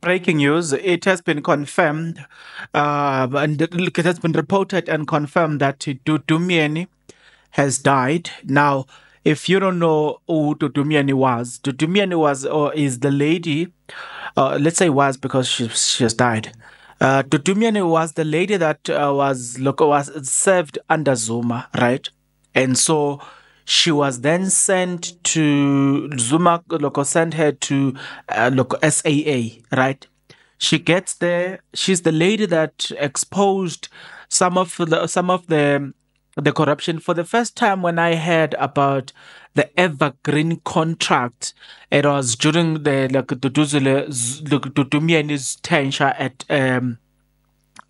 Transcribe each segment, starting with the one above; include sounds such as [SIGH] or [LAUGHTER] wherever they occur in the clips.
breaking news. It has been confirmed, uh, and look, it has been reported and confirmed that Dudumieni has died. Now, if you don't know who Dudumieni was, Dudumieni was or is the lady, uh, let's say was because she, she has died. Uh, Dudumieni was the lady that uh, was look was served under Zuma, right? And so she was then sent to Zuma Loco sent her to uh, Loco SAA, right? She gets there. She's the lady that exposed some of the some of the the corruption for the first time when I heard about the evergreen contract. It was during the like the Dudumiani's tenure at um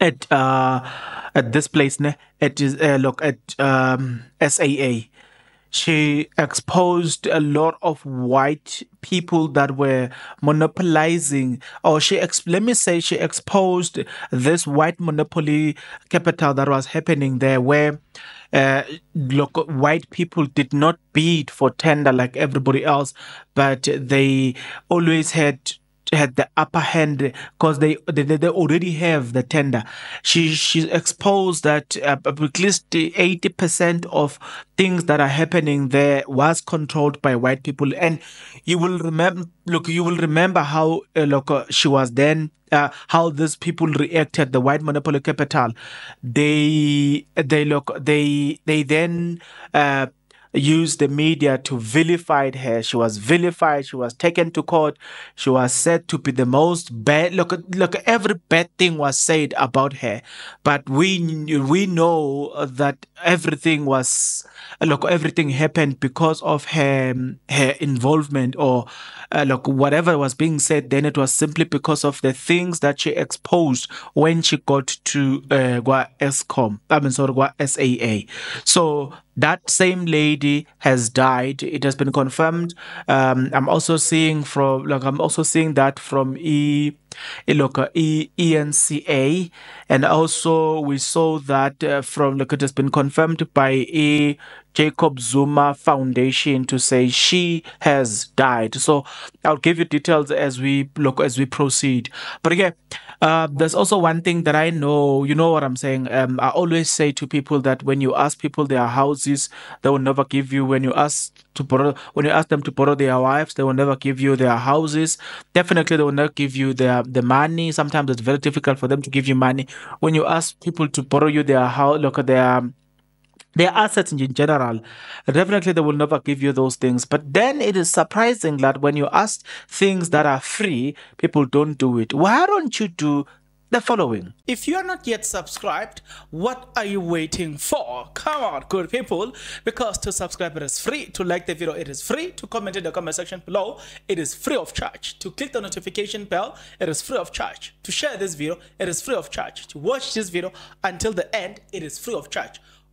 at uh at this place ne at uh, look at um SAA she exposed a lot of white people that were monopolizing or she ex- let me say she exposed this white monopoly capital that was happening there where uh, local, white people did not bid for tender like everybody else but they always had had the upper hand because they, they they already have the tender. She she exposed that uh, at least eighty percent of things that are happening there was controlled by white people. And you will remember, look, you will remember how uh, look, uh, she was then. Uh, how these people reacted the white monopoly capital they they look they they then uh, used the media to vilify her. She was vilified. She was taken to court. She was said to be the most bad. Look, look, every bad thing was said about her. But we, we know that everything was, look, everything happened because of her, her involvement or, uh, look, whatever was being said then, it was simply because of the things that she exposed when she got to, uh, SCOM. I mean, sorry, SAA. So, that same lady has died. It has been confirmed. Um, I'm also seeing from like I'm also seeing that from E, e look uh, E ENCA, and also we saw that uh, from look it has been confirmed by E Jacob Zuma Foundation to say she has died. So I'll give you details as we look as we proceed. But again. Uh, there's also one thing that I know, you know what I'm saying. Um, I always say to people that when you ask people their houses, they will never give you. When you ask to borrow, when you ask them to borrow their wives, they will never give you their houses. Definitely, they will not give you their the money. Sometimes it's very difficult for them to give you money. When you ask people to borrow you their house, look at their their assets in general, definitely they will never give you those things. But then it is surprising that when you ask things that are free, people don't do it. Why don't you do the following. If you are not yet subscribed, what are you waiting for? Come on, good people, because to subscribe it is free, to like the video it is free, to comment in the comment section below it is free of charge, to click the notification bell it is free of charge, to share this video it is free of charge, to watch this video until the end it is free of charge.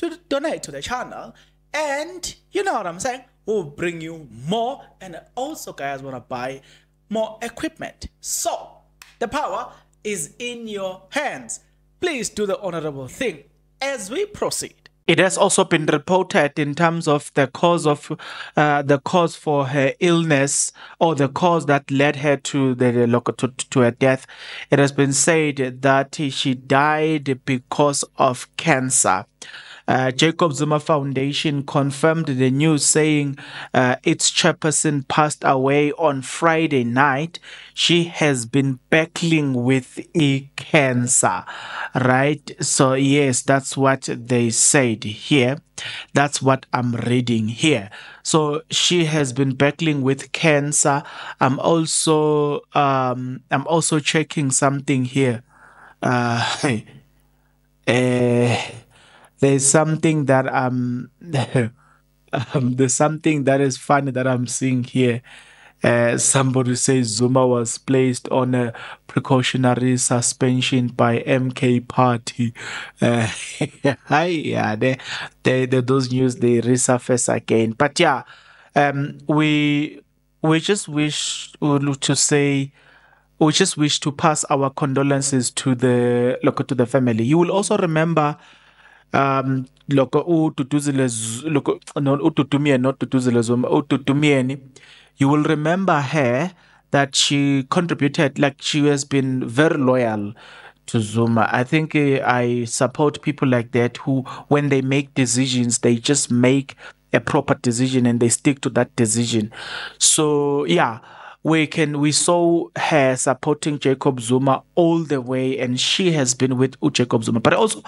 to donate to the channel. And you know what I'm saying? We'll bring you more. And also, guys, want to buy more equipment. So, the power is in your hands. Please do the honorable thing as we proceed. It has also been reported in terms of the cause of uh, the cause for her illness or the cause that led her to the to, to her death. It has been said that she died because of cancer. Uh, Jacob Zuma Foundation confirmed the news, saying uh, its chairperson passed away on Friday night. She has been battling with a cancer, right? So, yes, that's what they said here. That's what I'm reading here. So she has been battling with cancer. I'm also um, I'm also checking something here. Uh, uh, [LAUGHS] there's something that um, [LAUGHS] um there's something that is funny that I'm seeing here. Uh, somebody says Zuma was placed on a precautionary suspension by MK Party. Uh, [LAUGHS] yeah, they, they, they, those news they resurface again. But yeah, um, we we just wish to say we just wish to pass our condolences to the local to the family. You will also remember um loko u duduzile loko no u dudumiyeni not duduzile zuma u dudumiyeni you will remember her that she contributed like she has been very loyal to Zuma. I think eh, I support people like that who, when they make decisions, they just make a proper decision and they stick to that decision. So yeah, we can we saw her supporting Jacob Zuma all the way, and she has been with Jacob Zuma. But also,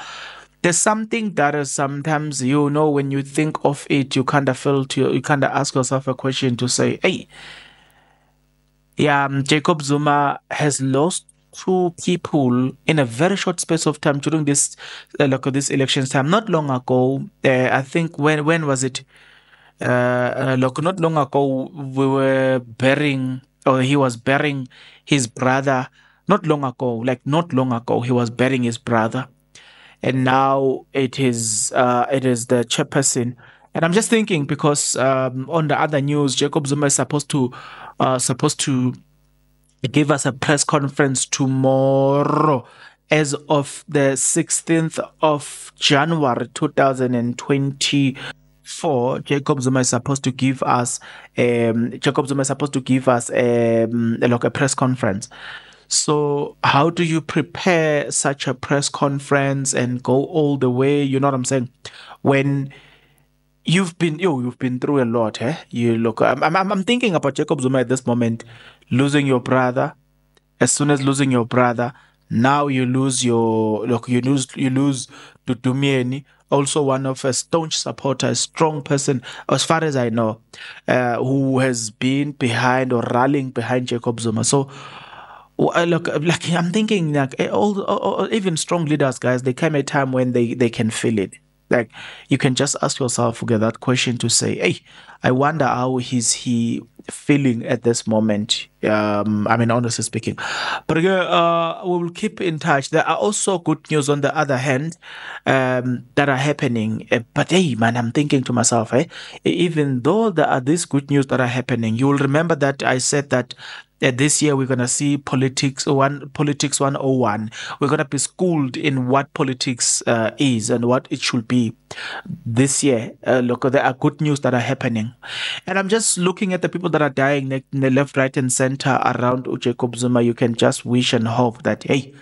there's something that is uh, sometimes you know when you think of it you kind of feel to you kind of ask yourself a question to say hey yeah um, jacob zuma has lost two people in a very short space of time during this uh, like this elections time not long ago uh, i think when when was it uh, uh like not long ago we were burying or he was burying his brother not long ago like not long ago he was burying his brother and now it is uh, it is the chairperson. And I'm just thinking because um, on the other news, Jacob Zuma is supposed to uh, supposed to give us a press conference tomorrow, as of the 16th of January 2024. Jacob Zuma is supposed to give us um, Jacob Zuma is supposed to give us um, like a press conference. So, how do you prepare such a press conference and go all the way? You know what I'm saying? When you've been yo, you've been through a lot, eh? You look, I'm, I'm, I'm thinking about Jacob Zuma at this moment, losing your brother. As soon as losing your brother, now you lose your look, you lose you lose Dudumieni, also one of a staunch supporter, a strong person, as far as I know, uh, who has been behind or rallying behind Jacob Zuma. So uh, look, uh, like I'm thinking, like eh, all, all, even strong leaders, guys, there came a time when they they can feel it. Like you can just ask yourself okay, that question to say, "Hey, I wonder how is he feeling at this moment." Um, I mean, honestly speaking, but uh, we will keep in touch. There are also good news on the other hand um, that are happening. Uh, but hey, man, I'm thinking to myself, eh, even though there are these good news that are happening, you will remember that I said that uh, this year we're going to see politics one politics 101 we're going to be schooled in what politics uh, is and what it should be this year uh, look there are good news that are happening and i'm just looking at the people that are dying ne- left right and center center around Jacob Zuma, you can just wish and hope that, hey,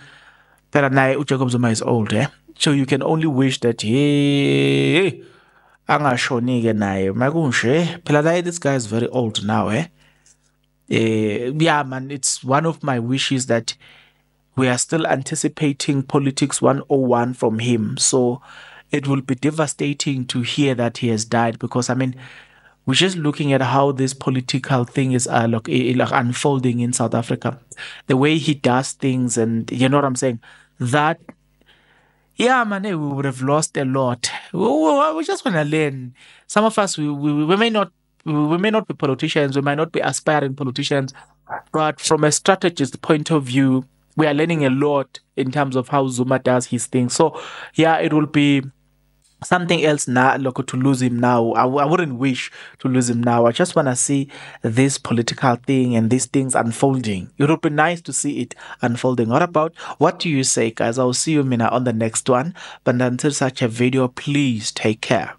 now Jacob Zuma is old, eh? So you can only wish that, hey, angashoni-ke naye makunje phela naye this guy is very old now eh uh, yeah man it's one of my wishes that we are still anticipating politics 101 from him so it will be devastating to hear that he has died because i mean we're just looking at how this political thing is uh, like, like unfolding in South Africa, the way he does things, and you know what I'm saying. That, yeah, man, eh, we would have lost a lot. We, we, we just want to learn. Some of us, we, we, we may not we may not be politicians, we might not be aspiring politicians, but from a strategist point of view, we are learning a lot in terms of how Zuma does his thing. So, yeah, it will be something else now look to lose him now I w- I wouldn't wish to lose him now i just want to see this political thing and these things unfolding it would be nice to see it unfolding what about what do you say guys i'll see you mina on the next one but until such a video please take care